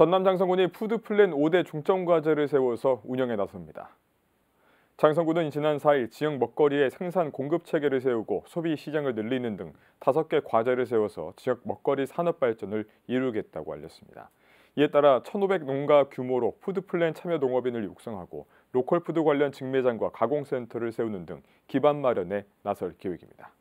전남 장성군이 푸드플랜 5대 중점과제를 세워서 운영에 나섭니다. 장성군은 지난 4일 지역 먹거리의 생산 공급 체계를 세우고 소비 시장을 늘리는 등 5개 과제를 세워서 지역 먹거리 산업 발전을 이루겠다고 알렸습니다. 이에 따라 1,500 농가 규모로 푸드플랜 참여 농업인을 육성하고 로컬푸드 관련 직매장과 가공센터를 세우는 등 기반 마련에 나설 계획입니다.